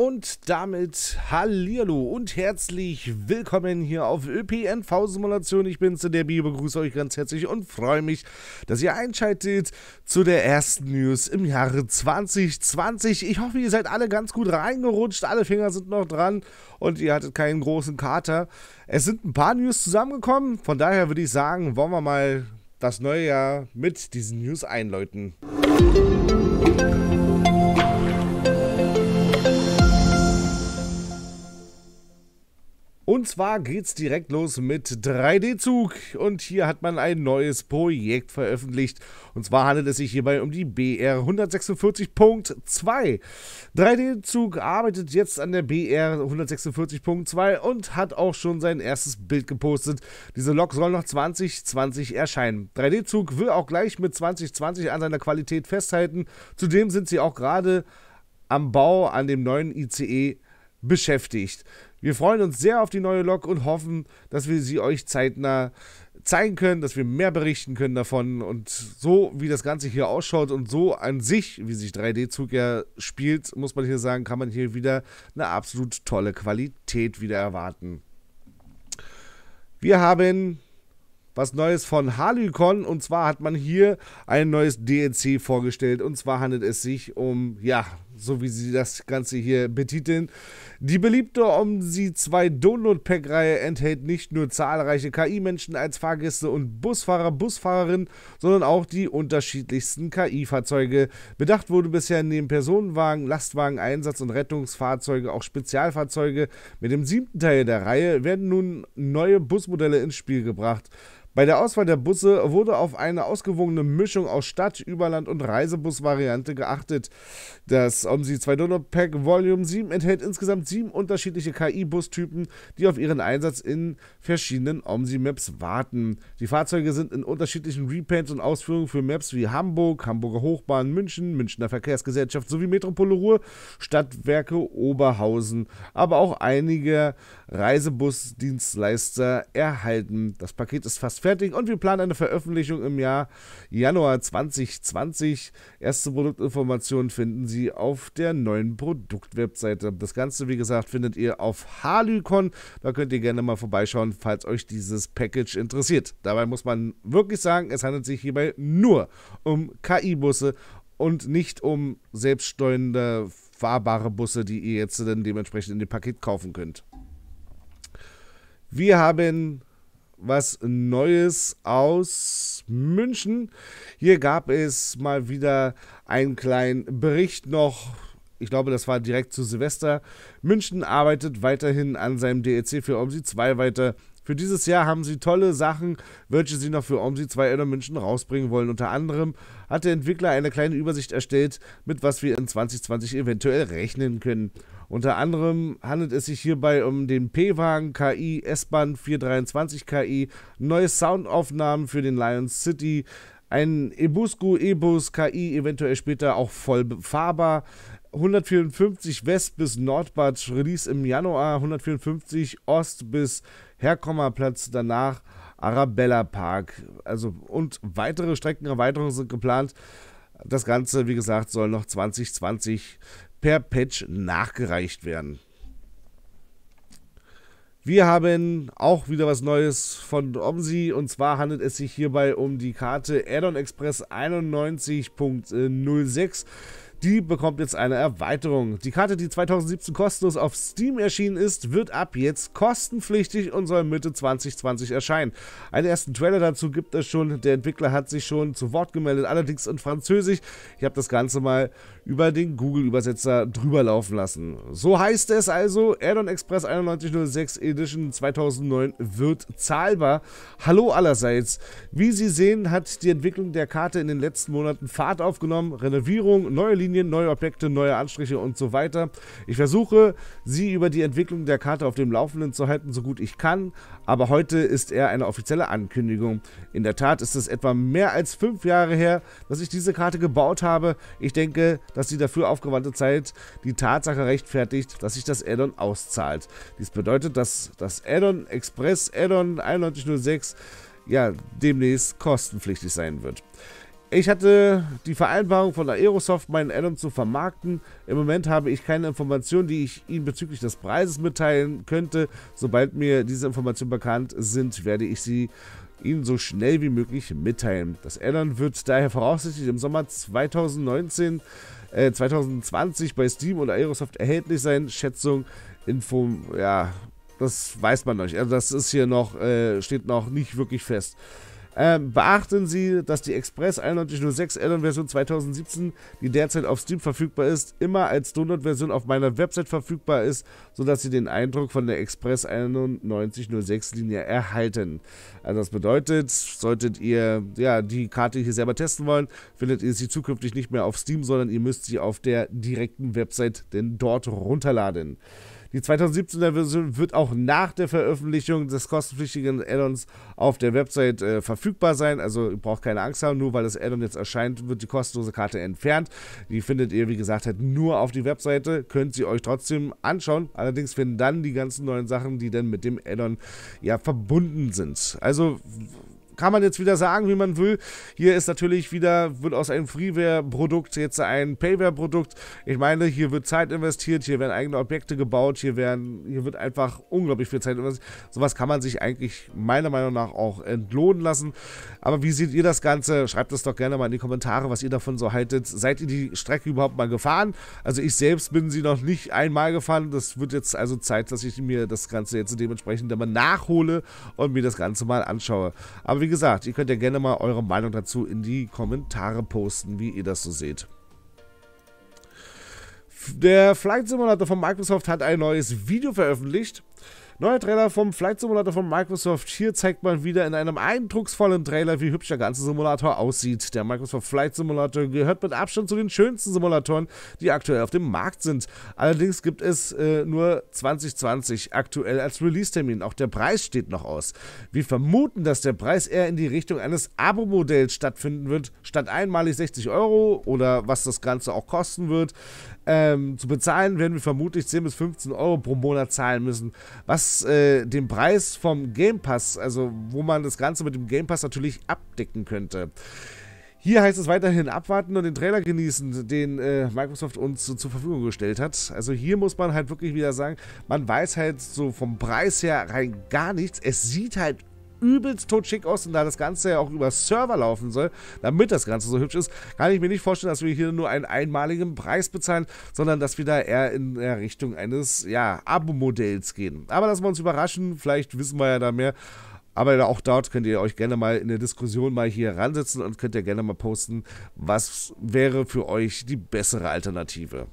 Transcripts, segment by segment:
Und damit Hallihallo und herzlich willkommen hier auf ÖPNV-Simulation. Ich bin's, zu der Bio, begrüße euch ganz herzlich und freue mich, dass ihr einschaltet zu der ersten News im Jahre 2020. Ich hoffe, ihr seid alle ganz gut reingerutscht, alle Finger sind noch dran und ihr hattet keinen großen Kater. Es sind ein paar News zusammengekommen, von daher würde ich sagen, wollen wir mal das neue Jahr mit diesen News einläuten. Musik Und zwar geht's direkt los mit 3D-Zug. Und hier hat man ein neues Projekt veröffentlicht. Und zwar handelt es sich hierbei um die BR 146.2. 3D-Zug arbeitet jetzt an der BR 146.2 und hat auch schon sein erstes Bild gepostet. Diese Lok soll noch 2020 erscheinen. 3D-Zug will auch gleich mit 2020 an seiner Qualität festhalten. Zudem sind sie auch gerade am Bau an dem neuen ICE beschäftigt. Wir freuen uns sehr auf die neue Lok und hoffen, dass wir sie euch zeitnah zeigen können, dass wir mehr berichten können davon und so wie das Ganze hier ausschaut und so an sich, wie sich 3D-Zug ja spielt, muss man hier sagen, kann man hier wieder eine absolut tolle Qualität wieder erwarten. Wir haben was Neues von Halycon und zwar hat man hier ein neues DLC vorgestellt und zwar handelt es sich um, ja, so wie sie das Ganze hier betiteln. Die beliebte OMSI 2 Download-Pack-Reihe enthält nicht nur zahlreiche KI-Menschen als Fahrgäste und Busfahrer, Busfahrerinnen, sondern auch die unterschiedlichsten KI-Fahrzeuge. Bedacht wurde bisher neben Personenwagen, Lastwagen, Einsatz- und Rettungsfahrzeuge auch Spezialfahrzeuge. Mit dem siebten Teil der Reihe werden nun neue Busmodelle ins Spiel gebracht. Bei der Auswahl der Busse wurde auf eine ausgewogene Mischung aus Stadt-, Überland- und Reisebus-Variante geachtet. Das OMSI 2 Pack Volume 7 enthält insgesamt sieben unterschiedliche KI-Bustypen, die auf ihren Einsatz in verschiedenen OMSI-Maps warten. Die Fahrzeuge sind in unterschiedlichen Repaints und Ausführungen für Maps wie Hamburg, Hamburger Hochbahn, München, Münchner Verkehrsgesellschaft sowie Metropole Ruhr, Stadtwerke Oberhausen, aber auch einige Reisebusdienstleister erhalten. Das Paket ist fast fertig fertig und wir planen eine Veröffentlichung im Jahr Januar 2020. Erste Produktinformationen finden Sie auf der neuen Produktwebseite. Das Ganze, wie gesagt, findet ihr auf Halycon. Da könnt ihr gerne mal vorbeischauen, falls euch dieses Package interessiert. Dabei muss man wirklich sagen, es handelt sich hierbei nur um KI-Busse und nicht um selbststeuernde fahrbare Busse, die ihr jetzt dann dementsprechend in dem Paket kaufen könnt. Wir haben was Neues aus München. Hier gab es mal wieder einen kleinen Bericht noch. Ich glaube, das war direkt zu Silvester. München arbeitet weiterhin an seinem DLC e für OMSI 2 weiter. Für dieses Jahr haben sie tolle Sachen, welche sie noch für OMSI 2 Elder München rausbringen wollen. Unter anderem hat der Entwickler eine kleine Übersicht erstellt, mit was wir in 2020 eventuell rechnen können. Unter anderem handelt es sich hierbei um den P-Wagen KI, S-Bahn 423 KI, neue Soundaufnahmen für den Lions City, ein Ebusco, E-Bus, KI, eventuell später auch voll befahrbar, 154 West bis Nordbad, Release im Januar, 154 Ost bis Herkommerplatz, danach Arabella Park. Also und weitere Streckenerweiterungen sind geplant. Das Ganze, wie gesagt, soll noch 2020 per Patch nachgereicht werden. Wir haben auch wieder was Neues von OMSI und zwar handelt es sich hierbei um die Karte Addon Express 91.06 die bekommt jetzt eine Erweiterung. Die Karte, die 2017 kostenlos auf Steam erschienen ist, wird ab jetzt kostenpflichtig und soll Mitte 2020 erscheinen. Einen ersten Trailer dazu gibt es schon. Der Entwickler hat sich schon zu Wort gemeldet, allerdings in Französisch. Ich habe das Ganze mal über den Google-Übersetzer drüber laufen lassen. So heißt es also, Addon Express 9106 Edition 2009 wird zahlbar. Hallo allerseits. Wie Sie sehen, hat die Entwicklung der Karte in den letzten Monaten Fahrt aufgenommen. Renovierung, neue Linien Linien, neue Objekte, neue Anstriche und so weiter. Ich versuche, Sie über die Entwicklung der Karte auf dem Laufenden zu halten, so gut ich kann, aber heute ist eher eine offizielle Ankündigung. In der Tat ist es etwa mehr als fünf Jahre her, dass ich diese Karte gebaut habe. Ich denke, dass die dafür aufgewandte Zeit die Tatsache rechtfertigt, dass sich das Addon auszahlt. Dies bedeutet, dass das Addon Express Addon 9106 ja demnächst kostenpflichtig sein wird. Ich hatte die Vereinbarung von Aerosoft, meinen Addon zu vermarkten. Im Moment habe ich keine Informationen, die ich Ihnen bezüglich des Preises mitteilen könnte. Sobald mir diese Informationen bekannt sind, werde ich sie Ihnen so schnell wie möglich mitteilen. Das Addon wird daher voraussichtlich im Sommer 2019, äh, 2020 bei Steam und Aerosoft erhältlich sein. Schätzung, Info, ja, das weiß man noch nicht. Also das ist hier noch, äh, steht noch nicht wirklich fest. Ähm, beachten Sie, dass die Express 9106 Addon-Version 2017, die derzeit auf Steam verfügbar ist, immer als Download-Version auf meiner Website verfügbar ist, sodass Sie den Eindruck von der Express 9106-Linie erhalten. Also das bedeutet, solltet ihr ja, die Karte hier selber testen wollen, findet ihr sie zukünftig nicht mehr auf Steam, sondern ihr müsst sie auf der direkten Website denn dort runterladen. Die 2017er Version wird auch nach der Veröffentlichung des kostenpflichtigen Addons auf der Website äh, verfügbar sein. Also ihr braucht keine Angst haben, nur weil das Addon jetzt erscheint, wird die kostenlose Karte entfernt. Die findet ihr, wie gesagt, halt nur auf die Webseite. Könnt sie euch trotzdem anschauen. Allerdings finden dann die ganzen neuen Sachen, die dann mit dem Addon ja verbunden sind. Also kann man jetzt wieder sagen, wie man will. Hier ist natürlich wieder, wird aus einem Freeware-Produkt jetzt ein Payware-Produkt. Ich meine, hier wird Zeit investiert, hier werden eigene Objekte gebaut, hier, werden, hier wird einfach unglaublich viel Zeit investiert. Sowas kann man sich eigentlich meiner Meinung nach auch entlohnen lassen. Aber wie seht ihr das Ganze? Schreibt es doch gerne mal in die Kommentare, was ihr davon so haltet. Seid ihr die Strecke überhaupt mal gefahren? Also ich selbst bin sie noch nicht einmal gefahren. Das wird jetzt also Zeit, dass ich mir das Ganze jetzt dementsprechend dann mal nachhole und mir das Ganze mal anschaue. Aber wie wie gesagt, ihr könnt ja gerne mal eure Meinung dazu in die Kommentare posten, wie ihr das so seht. Der Flight Simulator von Microsoft hat ein neues Video veröffentlicht. Neuer Trailer vom Flight Simulator von Microsoft. Hier zeigt man wieder in einem eindrucksvollen Trailer, wie hübsch der ganze Simulator aussieht. Der Microsoft Flight Simulator gehört mit Abstand zu den schönsten Simulatoren, die aktuell auf dem Markt sind. Allerdings gibt es äh, nur 2020 aktuell als Release-Termin. Auch der Preis steht noch aus. Wir vermuten, dass der Preis eher in die Richtung eines Abo-Modells stattfinden wird, statt einmalig 60 Euro oder was das Ganze auch kosten wird ähm, zu bezahlen, werden wir vermutlich 10 bis 15 Euro pro Monat zahlen müssen, was äh, den Preis vom Game Pass, also wo man das Ganze mit dem Game Pass natürlich abdecken könnte. Hier heißt es weiterhin abwarten und den Trailer genießen, den äh, Microsoft uns so zur Verfügung gestellt hat. Also hier muss man halt wirklich wieder sagen, man weiß halt so vom Preis her rein gar nichts. Es sieht halt übelst tot schick aus und da das Ganze ja auch über Server laufen soll, damit das Ganze so hübsch ist, kann ich mir nicht vorstellen, dass wir hier nur einen einmaligen Preis bezahlen, sondern dass wir da eher in der Richtung eines, ja, Abo-Modells gehen. Aber lassen wir uns überraschen, vielleicht wissen wir ja da mehr. Aber auch dort könnt ihr euch gerne mal in der Diskussion mal hier ransetzen und könnt ihr gerne mal posten, was wäre für euch die bessere Alternative.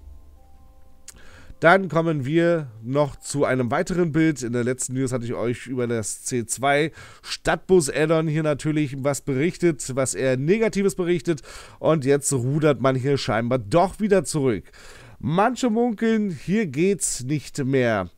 Dann kommen wir noch zu einem weiteren Bild. In der letzten News hatte ich euch über das C2 Stadtbus Addon hier natürlich was berichtet, was eher Negatives berichtet. Und jetzt rudert man hier scheinbar doch wieder zurück. Manche munkeln, hier geht's nicht mehr.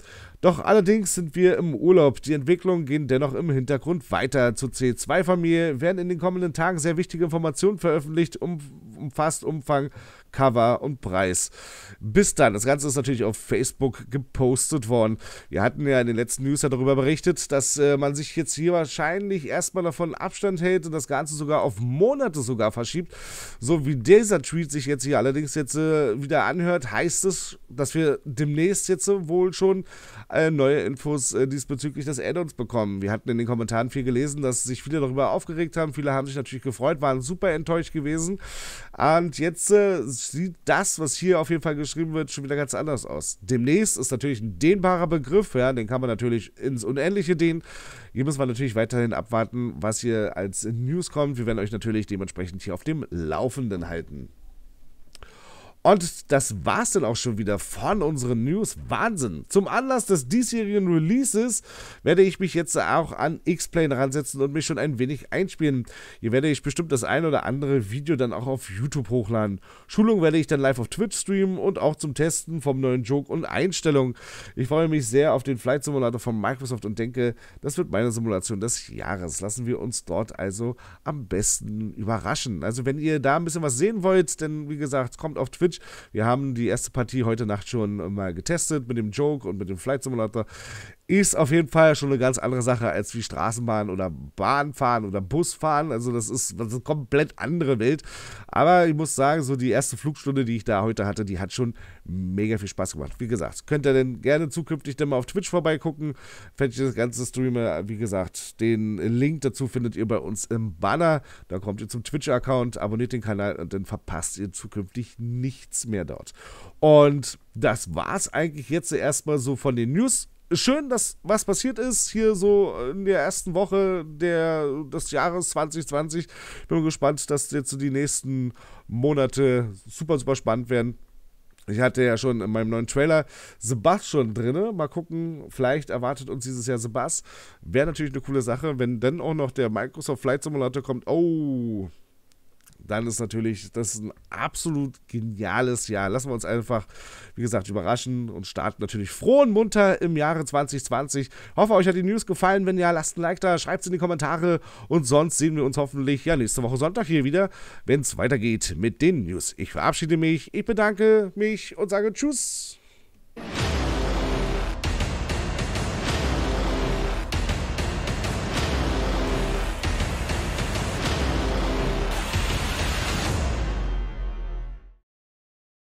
Doch allerdings sind wir im Urlaub. Die Entwicklungen gehen dennoch im Hintergrund weiter. Zur C2-Familie werden in den kommenden Tagen sehr wichtige Informationen veröffentlicht, um umfasst Umfang, Cover und Preis. Bis dann. Das Ganze ist natürlich auf Facebook gepostet worden. Wir hatten ja in den letzten News ja darüber berichtet, dass äh, man sich jetzt hier wahrscheinlich erstmal davon Abstand hält und das Ganze sogar auf Monate sogar verschiebt. So wie dieser Tweet sich jetzt hier allerdings jetzt äh, wieder anhört, heißt es, dass wir demnächst jetzt wohl schon äh, neue Infos äh, diesbezüglich des Add-ons bekommen. Wir hatten in den Kommentaren viel gelesen, dass sich viele darüber aufgeregt haben. Viele haben sich natürlich gefreut, waren super enttäuscht gewesen. Und jetzt äh, sieht das, was hier auf jeden Fall geschrieben wird, schon wieder ganz anders aus. Demnächst ist natürlich ein dehnbarer Begriff, ja, den kann man natürlich ins Unendliche dehnen. Hier müssen wir natürlich weiterhin abwarten, was hier als News kommt. Wir werden euch natürlich dementsprechend hier auf dem Laufenden halten. Und das war's dann auch schon wieder von unseren News. Wahnsinn! Zum Anlass des diesjährigen Releases werde ich mich jetzt auch an X-Plane ransetzen und mich schon ein wenig einspielen. Hier werde ich bestimmt das ein oder andere Video dann auch auf YouTube hochladen. Schulung werde ich dann live auf Twitch streamen und auch zum Testen vom neuen Joke und Einstellungen. Ich freue mich sehr auf den Flight Simulator von Microsoft und denke, das wird meine Simulation des Jahres. Lassen wir uns dort also am besten überraschen. Also wenn ihr da ein bisschen was sehen wollt, denn wie gesagt, kommt auf Twitch Switch. Wir haben die erste Partie heute Nacht schon mal getestet mit dem Joke und mit dem Flight Simulator ist auf jeden Fall schon eine ganz andere Sache als wie Straßenbahn oder Bahnfahren oder Busfahren. Also das ist, das ist eine komplett andere Welt. Aber ich muss sagen, so die erste Flugstunde, die ich da heute hatte, die hat schon mega viel Spaß gemacht. Wie gesagt, könnt ihr denn gerne zukünftig dann mal auf Twitch vorbeigucken. Fände ich das ganze Streamer, wie gesagt, den Link dazu findet ihr bei uns im Banner. Da kommt ihr zum Twitch-Account, abonniert den Kanal und dann verpasst ihr zukünftig nichts mehr dort. Und das war's eigentlich jetzt erstmal so von den News schön, dass was passiert ist hier so in der ersten Woche der, des Jahres 2020. Bin gespannt, dass jetzt so die nächsten Monate super, super spannend werden. Ich hatte ja schon in meinem neuen Trailer Sebastian drinne. Mal gucken, vielleicht erwartet uns dieses Jahr Sebast. Wäre natürlich eine coole Sache, wenn dann auch noch der Microsoft Flight Simulator kommt. Oh, dann ist natürlich, das ist ein absolut geniales Jahr. Lassen wir uns einfach, wie gesagt, überraschen und starten natürlich froh und munter im Jahre 2020. Ich Hoffe, euch hat die News gefallen. Wenn ja, lasst ein Like da, schreibt es in die Kommentare und sonst sehen wir uns hoffentlich ja nächste Woche Sonntag hier wieder, wenn es weitergeht mit den News. Ich verabschiede mich, ich bedanke mich und sage Tschüss.